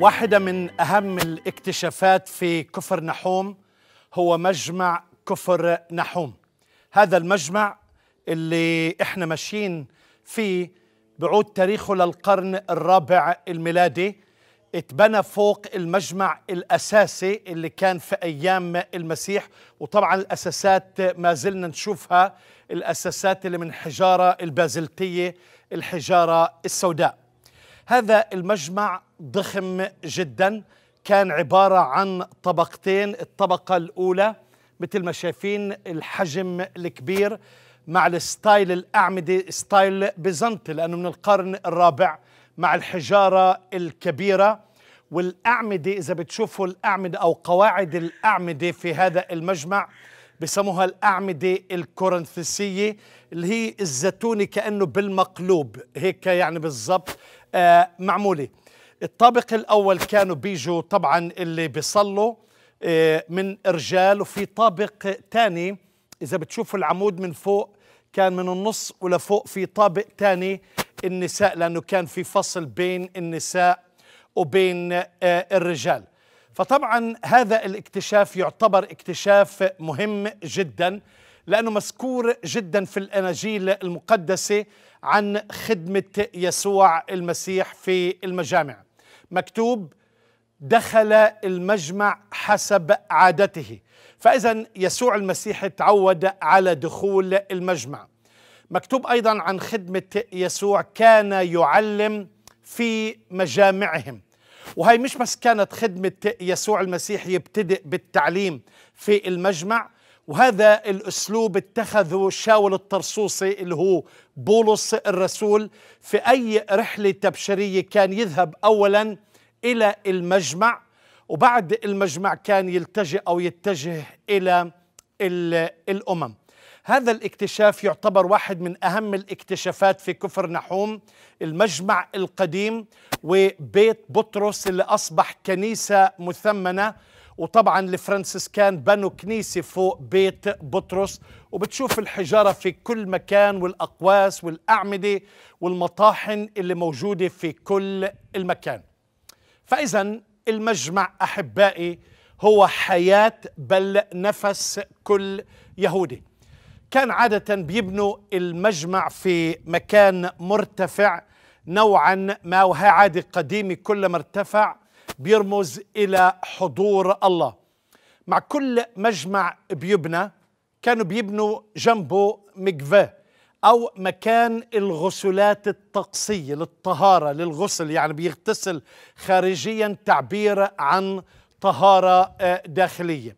واحدة من أهم الاكتشافات في كفر نحوم هو مجمع كفر نحوم هذا المجمع اللي احنا ماشيين فيه بعود تاريخه للقرن الرابع الميلادي اتبنى فوق المجمع الأساسي اللي كان في أيام المسيح وطبعا الأساسات ما زلنا نشوفها الأساسات اللي من حجارة البازلتية الحجارة السوداء هذا المجمع ضخم جدا كان عبارة عن طبقتين الطبقة الأولى مثل ما شايفين الحجم الكبير مع الستايل الأعمدة ستايل بيزنطي لأنه من القرن الرابع مع الحجارة الكبيرة والأعمدة إذا بتشوفوا الأعمدة أو قواعد الأعمدة في هذا المجمع بسموها الأعمدة الكورنثسية اللي هي الزيتونة كأنه بالمقلوب هيك يعني بالضبط آه، معمولة الطابق الأول كانوا بيجوا طبعا اللي بيصلوا آه، من رجال وفي طابق تاني إذا بتشوفوا العمود من فوق كان من النص ولفوق في طابق تاني النساء لأنه كان في فصل بين النساء وبين آه، الرجال فطبعا هذا الاكتشاف يعتبر اكتشاف مهم جداً لأنه مذكور جدا في الأناجيل المقدسة عن خدمة يسوع المسيح في المجامع مكتوب دخل المجمع حسب عادته فإذا يسوع المسيح تعود على دخول المجمع مكتوب أيضا عن خدمة يسوع كان يعلم في مجامعهم وهي مش بس كانت خدمة يسوع المسيح يبتدئ بالتعليم في المجمع وهذا الأسلوب اتخذه شاول الطرسوسي اللي هو بولس الرسول في أي رحلة تبشيرية كان يذهب أولا إلى المجمع وبعد المجمع كان يلتجئ أو يتجه إلى الأمم هذا الاكتشاف يعتبر واحد من أهم الاكتشافات في كفر نحوم المجمع القديم وبيت بطرس اللي أصبح كنيسة مثمنة وطبعا الفرنسيسكان بنوا كنيسة فوق بيت بطرس وبتشوف الحجارة في كل مكان والأقواس والأعمدة والمطاحن اللي موجودة في كل المكان فإذا المجمع أحبائي هو حياة بل نفس كل يهودي كان عادة بيبنوا المجمع في مكان مرتفع نوعا ما وهي عادة قديمة كلما ارتفع بيرمز إلى حضور الله مع كل مجمع بيبنى كانوا بيبنوا جنبه مكفاه أو مكان الغسلات الطقسية للطهارة للغسل يعني بيغتسل خارجيا تعبير عن طهارة آه، داخلية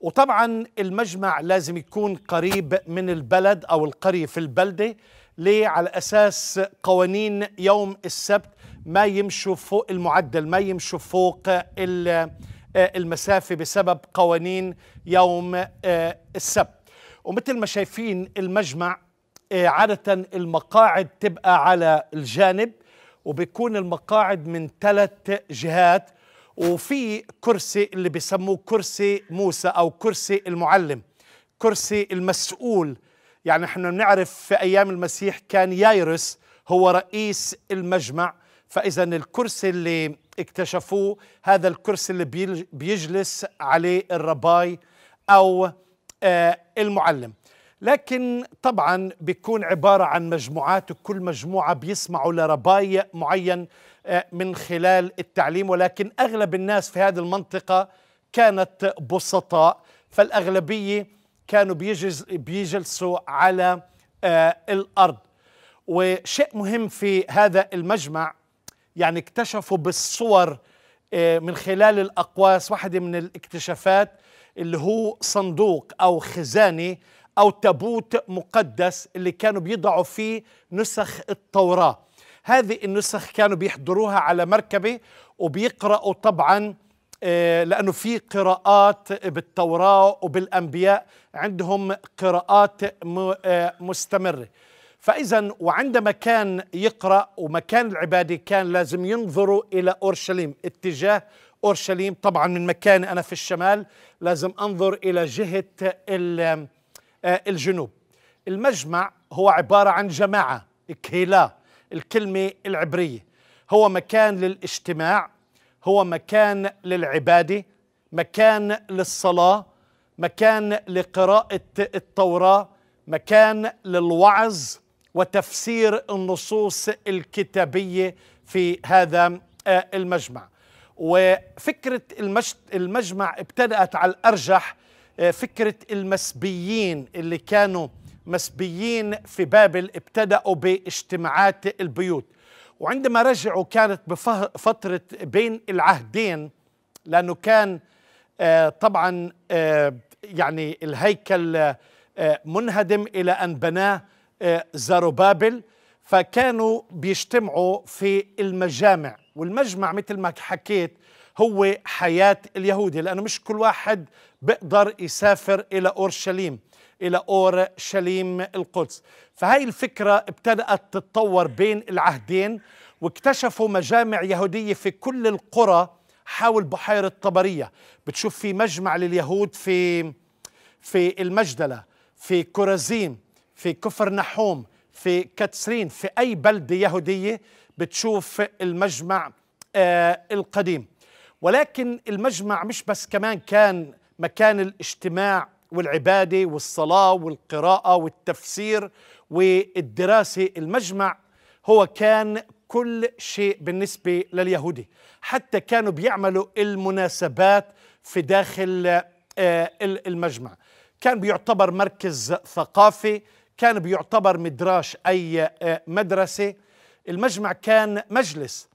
وطبعا المجمع لازم يكون قريب من البلد أو القرية في البلدة ليه على أساس قوانين يوم السبت ما يمشوا فوق المعدل ما يمشوا فوق آه، المسافة بسبب قوانين يوم آه، السبت ومثل ما شايفين المجمع آه، عادة المقاعد تبقى على الجانب وبيكون المقاعد من ثلاث جهات وفي كرسي اللي بيسموه كرسي موسى أو كرسي المعلم كرسي المسؤول يعني احنا بنعرف في أيام المسيح كان يايرس هو رئيس المجمع فإذا الكرسي اللي اكتشفوه هذا الكرسي اللي بيجلس عليه الرباي أو آه، المعلم لكن طبعا بيكون عبارة عن مجموعات وكل مجموعة بيسمعوا لرباي معين آه، من خلال التعليم ولكن أغلب الناس في هذه المنطقة كانت بسطاء فالأغلبية كانوا بيجلسوا على آه، الأرض وشيء مهم في هذا المجمع يعني اكتشفوا بالصور آه، من خلال الأقواس واحدة من الاكتشافات اللي هو صندوق أو خزانة أو تابوت مقدس اللي كانوا بيضعوا فيه نسخ التوراة هذه النسخ كانوا بيحضروها على مركبة وبيقرأوا طبعاً آه، لأنه في قراءات بالتوراة وبالأنبياء عندهم قراءات آه، مستمرة فإذا وعندما كان يقرأ ومكان العبادة كان لازم ينظروا إلى أورشليم اتجاه أورشليم طبعا من مكاني أنا في الشمال لازم أنظر إلى جهة آه، الجنوب المجمع هو عبارة عن جماعة كهيلا الكلمة العبرية هو مكان للاجتماع هو مكان للعبادة مكان للصلاة مكان لقراءة التوراة مكان للوعظ وتفسير النصوص الكتابية في هذا آه، المجمع وفكرة المجمع ابتدأت على الأرجح آه، فكرة المسبيين اللي كانوا مسبيين في بابل ابتدأوا باجتماعات البيوت وعندما رجعوا كانت بفترة بين العهدين لأنه كان آه، طبعا يعني الهيكل منهدم إلى أن بناه زاروبابل فكانوا بيجتمعوا في المجامع والمجمع مثل ما حكيت هو حياة اليهودي لأنه مش كل واحد بيقدر يسافر إلى أورشليم إلى أورشليم القدس فهاي الفكرة ابتدأت تتطور بين العهدين واكتشفوا مجامع يهودية في كل القرى حول بحيرة طبرية بتشوف في مجمع لليهود في في المجدلة في كورازيم في كفر نحوم في كتسرين في أي بلدة يهودية بتشوف المجمع آه، القديم ولكن المجمع مش بس كمان كان مكان الاجتماع والعبادة والصلاة والقراءة والتفسير والدراسة المجمع هو كان كل شيء بالنسبة لليهودي حتى كانوا بيعملوا المناسبات في داخل آه، المجمع كان بيعتبر مركز ثقافي كان بيعتبر مدراش أي آه، مدرسة المجمع كان مجلس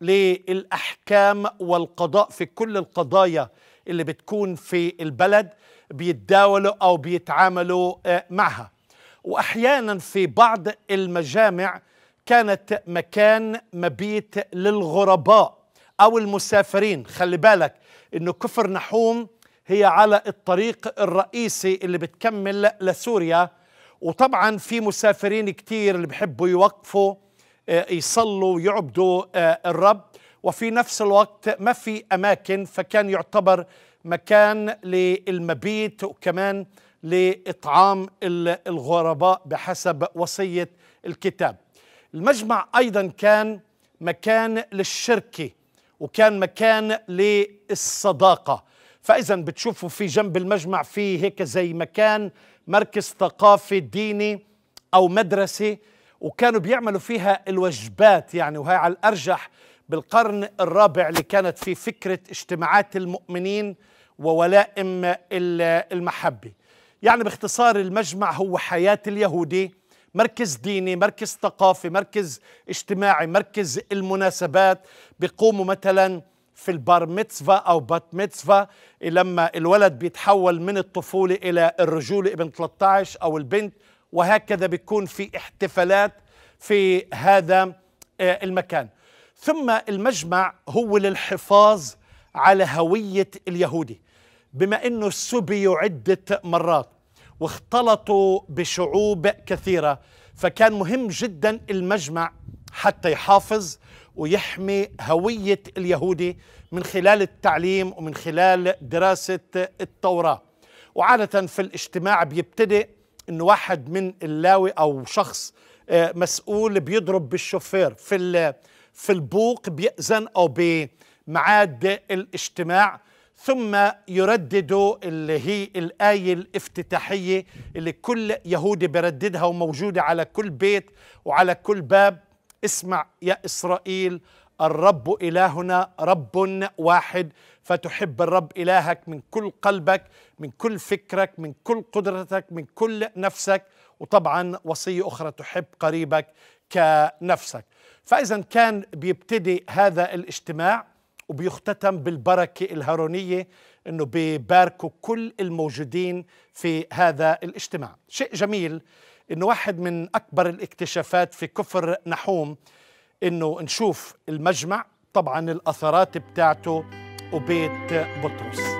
للأحكام والقضاء في كل القضايا اللي بتكون في البلد بيتداولوا أو بيتعاملوا آه، معها وأحيانا في بعض المجامع كانت مكان مبيت للغرباء أو المسافرين خلي بالك أنه كفر نحوم هي على الطريق الرئيسي اللي بتكمل لسوريا وطبعا في مسافرين كتير اللي بحبوا يوقفوا آه، يصلوا ويعبدوا آه، الرب وفي نفس الوقت ما في أماكن فكان يعتبر مكان للمبيت وكمان لإطعام الغرباء بحسب وصية الكتاب المجمع أيضا كان مكان للشركة وكان مكان للصداقة فإذا بتشوفوا في جنب المجمع في هيك زي مكان مركز ثقافي ديني أو مدرسة وكانوا بيعملوا فيها الوجبات يعني وهي على الأرجح بالقرن الرابع اللي كانت في فكرة اجتماعات المؤمنين وولائم المحبة يعني باختصار المجمع هو حياة اليهودي مركز ديني مركز ثقافي مركز اجتماعي مركز المناسبات بيقوموا مثلاً في البار ميتسفا أو بات ميتسفا لما الولد بيتحول من الطفولة إلى الرجولة ابن 13 أو البنت وهكذا بيكون في احتفالات في هذا آه، المكان ثم المجمع هو للحفاظ على هوية اليهودي بما أنه سبيوا عدة مرات واختلطوا بشعوب كثيرة فكان مهم جدا المجمع حتى يحافظ ويحمي هوية اليهودي من خلال التعليم ومن خلال دراسة التوراة وعادة في الاجتماع بيبتدئ أن واحد من اللاوي أو شخص آه، مسؤول بيضرب بالشوفير في في البوق بيأذن أو بمعاد الاجتماع ثم يرددوا اللي هي الآية الافتتاحية اللي كل يهودي بيرددها وموجودة على كل بيت وعلى كل باب اسمع يا إسرائيل الرب إلهنا رب واحد فتحب الرب إلهك من كل قلبك من كل فكرك من كل قدرتك من كل نفسك وطبعا وصية أخرى تحب قريبك كنفسك فإذا كان بيبتدي هذا الاجتماع وبيختتم بالبركة الهارونية أنه بيباركوا كل الموجودين في هذا الاجتماع شيء جميل أنه واحد من أكبر الاكتشافات في كفر نحوم أنه نشوف المجمع طبعا الأثرات بتاعته وبيت بطرس